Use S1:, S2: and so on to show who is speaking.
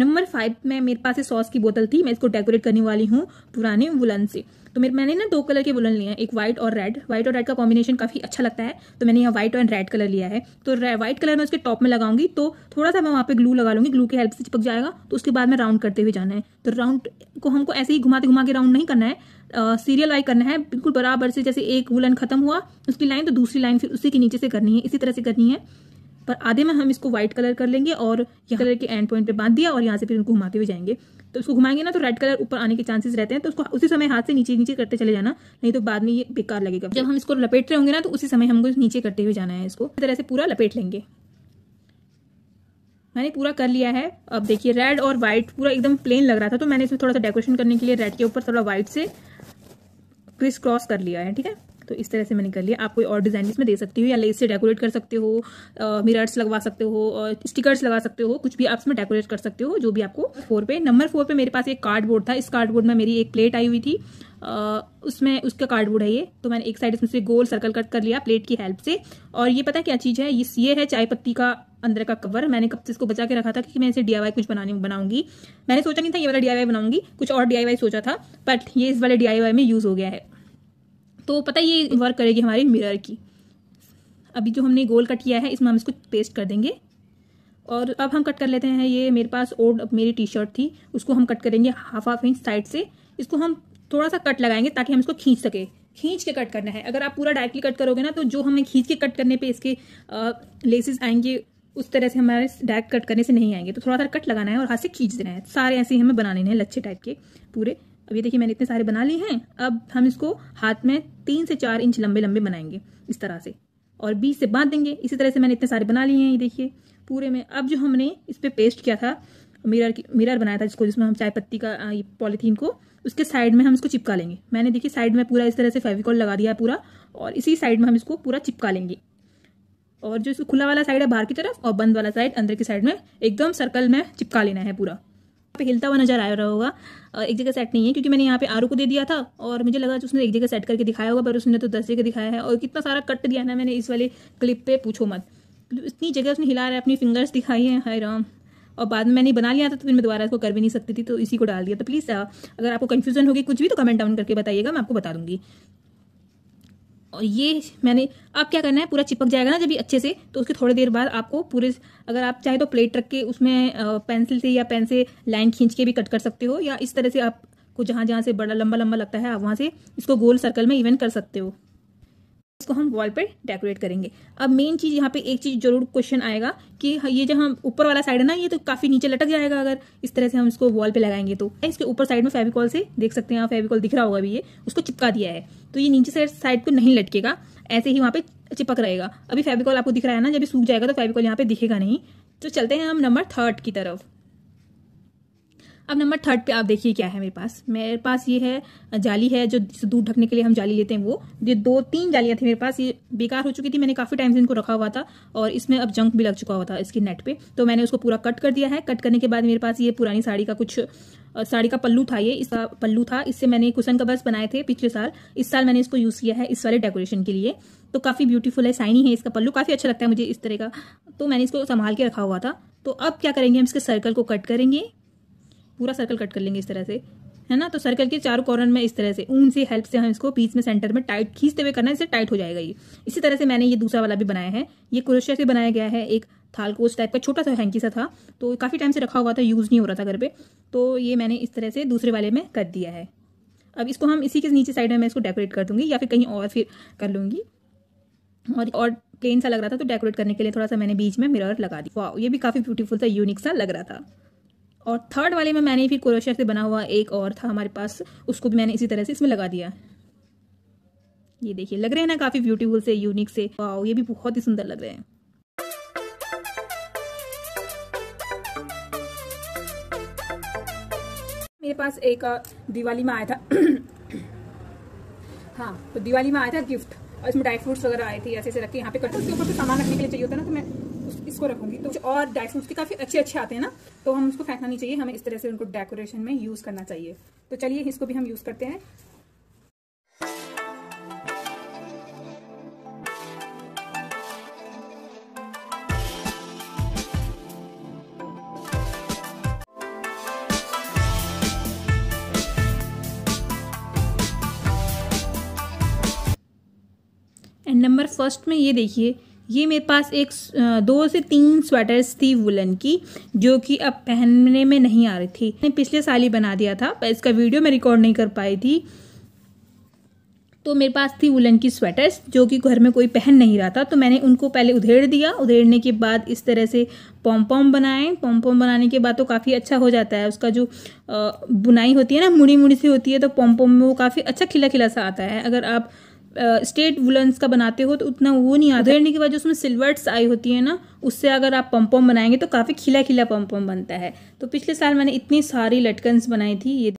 S1: number five में मेरे पास sauce की बोतल थी मैं इसको डेकोरेट करने वाली हूँ पुराने वुलन से तो मेरे मैंने ना दो कलर के वुलन लिए हैं एक व्हाइट और रेड व्हाइट और रेड का कॉम्बिनेशन काफ़ी अच्छा लगता है तो मैंने यहाँ व्हाइट एंड रेड कलर लिया है तो व्हाइट कलर मैं उसके टॉप में लगाऊंगी तो थोड़ा सा मैं वहाँ पे ग्लू लगा लूंगी ग्लू की हेल्प से चिपक जाएगा तो उसके बाद में राउंड करते हुए जाना है तो राउंड को हमको ऐसे ही घुमाते घुमा के राउंड नहीं करना है सीरियल लाइक करना है बिल्कुल बराबर से जैसे एक वुलन खत्म हुआ उसकी लाइन तो दूसरी लाइन फिर उसी के नीचे से करनी है इसी तरह से करनी है पर आधे में हम इसको व्हाइट कलर कर लेंगे और ये कलर के एंड पॉइंट पे बांध दिया और यहाँ से फिर उनको घुमाते हुए जाएंगे तो उसको घुमाएंगे ना तो रेड कलर ऊपर आने के चांसेस रहते हैं तो उसको उसी समय हाथ से नीचे नीचे करते चले जाना नहीं तो बाद में ये बेकार लगेगा जब हम इसको लपेट रहे होंगे ना तो उसी समय हमको नीचे करते हुए जाना है इसको इस तरह से पूरा लपेट लेंगे मैंने पूरा कर लिया है अब देखिए रेड और व्हाइट पूरा एकदम प्लेन लग रहा था तो मैंने इसमें थोड़ा सा डेकोरेशन करने के लिए रेड के ऊपर थोड़ा व्हाइट से क्रिस क्रॉस कर लिया है ठीक है तो इस तरह से मैंने कर लिया आप कोई और डिज़ाइन इसमें दे सकते हो या लेस से डेकोरेट कर सकते हो मिरर्स लगवा सकते हो और स्टिकर्स लगा सकते हो कुछ भी आप इसमें डेकोरेट कर सकते हो जो भी आपको फोर पे नंबर फोर पे मेरे पास एक कार्डबोर्ड था इस कार्डबोर्ड में मेरी एक प्लेट आई हुई थी उसमें उसका कार्डबोर्ड है ये तो मैंने एक साइड इसमें से गोल सर्कल कट कर लिया प्लेट की हेल्प से और ये पता क्या चीज़ है ये है चाय पत्ती का अंदर का कवर मैंने कब से इसको बचा के रखा था क्योंकि मैं इसे डीआईवाई कुछ बनाने बनाऊंगी मैंने सोचा नहीं था ये वाला डीआईवाई बनाऊंगी कुछ और डीआईवाई सोचा था बट ये इस वाले डीआईवाई में यूज़ हो गया है तो पता है ये वर्क करेगी हमारी मिरर की अभी जो हमने गोल कट किया है इसमें हम इसको पेस्ट कर देंगे और अब हम कट कर लेते हैं ये मेरे पास ओल्ड मेरी टी शर्ट थी उसको हम कट करेंगे हाफ हाफ इंच साइड से इसको हम थोड़ा सा कट लगाएंगे ताकि हम इसको खींच सके खींच के कट करना है अगर आप पूरा डायरेक्टली कट करोगे ना तो जो हमें खींच के कट करने पे इसके लेसेस आएंगे उस तरह से हमारे डायरेक्ट कट करने से नहीं आएंगे तो थोड़ा सा कट लगाना है और हाथ से खींच देना है सारे ऐसे हमें बनाने हैं लच्छे टाइप के पूरे अब ये देखिए मैंने इतने सारे बना लिए हैं अब हम इसको हाथ में तीन से चार इंच लंबे लंबे बनाएंगे इस तरह से और बीच से बांध देंगे इसी तरह से मैंने इतने सारे बना लिए हैं ये देखिए पूरे में अब जो हमने इस पर पे पेस्ट किया था मिरर मिरर बनाया था जिसको जिसमें हम चाय पत्ती का पॉलीथीन को उसके साइड में हम इसको चिपका लेंगे मैंने देखिए साइड में पूरा इस तरह से फेविकॉल लगा दिया है पूरा और इसी साइड में हम इसको पूरा चिपका लेंगे और जो इसको खुला वाला साइड है बाहर की तरफ और बंद वाला साइड अंदर की साइड में एकदम सर्कल में चिपका लेना है पूरा पे हिलता हुआ नजर आ रहा होगा एक जगह सेट नहीं है क्योंकि मैंने यहाँ पे आरू को दे दिया था और मुझे लगा उसने एक जगह सेट करके दिखाया होगा पर उसने तो दस जगह दिखाया है और कितना सारा कट दिया ना मैंने इस वाले क्लिप पे पूछो मत मतलब इतनी जगह उसने हिला रहा है अपनी फिंगर्स दिखाई है हाय राम और बाद में मैंने बना लिया था तो फिर मैं दोबारा इसको कर भी नहीं सकती थी तो इसी को डाल दिया तो प्लीज़ अगर आपको कन्फ्यूजन होगी कुछ भी तो कमेंट डाउन करके बताइएगा मैं आपको बता दूंगी और ये मैंने अब क्या करना है पूरा चिपक जाएगा ना जब भी अच्छे से तो उसके थोड़ी देर बाद आपको पूरे अगर आप चाहे तो प्लेट रख के उसमें पेंसिल से या पेन से लाइन खींच के भी कट कर सकते हो या इस तरह से आपको जहाँ जहाँ से बड़ा लंबा लंबा लगता है आप वहाँ से इसको गोल सर्कल में इवेंट कर सकते हो इसको हम वॉल पे डेकोरेट करेंगे अब मेन चीज यहाँ पे एक चीज जरूर क्वेश्चन आएगा कि हाँ, ये जो हम ऊपर वाला साइड है ना ये तो काफी नीचे लटक जाएगा अगर इस तरह से हम इसको वॉल पे लगाएंगे तो इसके ऊपर साइड में फेविकॉल से देख सकते हैं हाँ, फेविकॉल दिख रहा होगा अभी ये उसको चिपका दिया है तो ये नीचे साइड को नहीं लटकेगा ऐसे ही वहाँ पे चिपक रहेगा अभी फेविकॉल आपको दिख रहा है ना जब सूख जाएगा तो फेविकॉल यहाँ पे दिखेगा नहीं तो चलते हैं हम नंबर थर्ड की तरफ अब नंबर थर्ड पे आप देखिए क्या है मेरे पास मेरे पास ये है जाली है जो दूध ढकने के लिए हम जाली लेते हैं वो ये दो तीन जालियां थी मेरे पास ये बेकार हो चुकी थी मैंने काफ़ी टाइम से इनको रखा हुआ था और इसमें अब जंक भी लग चुका हुआ था इसकी नेट पे तो मैंने उसको पूरा कट कर दिया है कट करने के बाद मेरे पास ये पुरानी साड़ी का कुछ साड़ी का पल्लू था ये इसका पल्लू था इससे मैंने कुशन कवर्स बनाए थे पिछले साल इस साल मैंने इसको यूज़ किया है इस वाले डेकोरेशन के लिए तो काफ़ी ब्यूटीफुल है साइनी है इसका पल्लू काफ़ी अच्छा लगता है मुझे इस तरह का तो मैंने इसको संभाल के रखा हुआ था तो अब क्या करेंगे हम इसके सर्कल को कट करेंगे पूरा सर्कल कट कर लेंगे इस तरह से है ना तो सर्कल के चारों कॉर्नर में इस तरह से ऊन से हेल्प से हम इसको बीच में सेंटर में टाइट खींचते हुए करना है इससे टाइट हो जाएगा ये इसी तरह से मैंने ये दूसरा वाला भी बनाया है ये क्रोशिया से बनाया गया है एक थालकोस टाइप का छोटा सा हैंकी सा था तो काफ़ी टाइम से रखा हुआ था यूज़ नहीं हो रहा था घर पर तो ये मैंने इस तरह से दूसरे वाले में कर दिया है अब इसको हम इसी के नीचे साइड में मैं इसको डेकोरेट कर दूँगी या फिर कहीं और फिर कर लूँगी और और प्लेन सा लग रहा था तो डेकोरेट करने के लिए थोड़ा सा मैंने बीच में मिरर लगा दी वाह ये भी काफ़ी ब्यूटीफुल सा यूनिक सा लग रहा था और थर्ड वाले में मैंने फिर क्रोशिया से बना हुआ एक और था हमारे पास उसको भी मैंने इसी तरह से इसमें लगा दिया ये देखिए लग रहे हैं ना काफ़ी ब्यूटीफुल से यूनिक से वाओ ये भी बहुत ही सुंदर लग रहे हैं मेरे पास एक दिवाली में आया था हाँ तो दिवाली में आया था गिफ्ट और इसमें ड्राई फ्रूट्स वगैरह आए थे ऐसे ऐसे रखे यहाँ पे कटोर के ऊपर तो सामान रखने के लिए चाहिए होता ना तो मैं इसको रखूंगी तो और ड्राई फ्रूट्स के काफी अच्छे अच्छे आते हैं ना तो हम उसको फेंकना नहीं चाहिए हमें इस तरह से उनको डेकोरेशन में यूज करना चाहिए तो चलिए इसको भी हम यूज करते हैं एंड नंबर फर्स्ट में ये देखिए ये मेरे पास एक दो से तीन स्वेटर्स थी वुलन की जो कि अब पहनने में नहीं आ रही थी मैंने पिछले साल ही बना दिया था पर इसका वीडियो मैं रिकॉर्ड नहीं कर पाई थी तो मेरे पास थी वुलन की स्वेटर्स जो कि घर में कोई पहन नहीं रहा था तो मैंने उनको पहले उधेड़ दिया उधेड़ने के बाद इस तरह से पॉम पॉम बनाए पॉम पॉम बनाने के बाद तो काफ़ी अच्छा हो जाता है उसका जो बुनाई होती है ना मुड़ी मुड़ी सी होती है तो पॉम पॉम में वो काफ़ी अच्छा खिला खिला सा आता है अगर आप स्टेट वुलन्स का बनाते हो तो उतना वो नहीं आता उधेड़ने के बाद जो उसमें सिल्वर्स आई होती है ना उससे अगर आप पम्पम बनाएंगे तो काफ़ी खिला खिला पम्पम बनता है तो पिछले साल मैंने इतनी सारी लटकन्स बनाई थी ये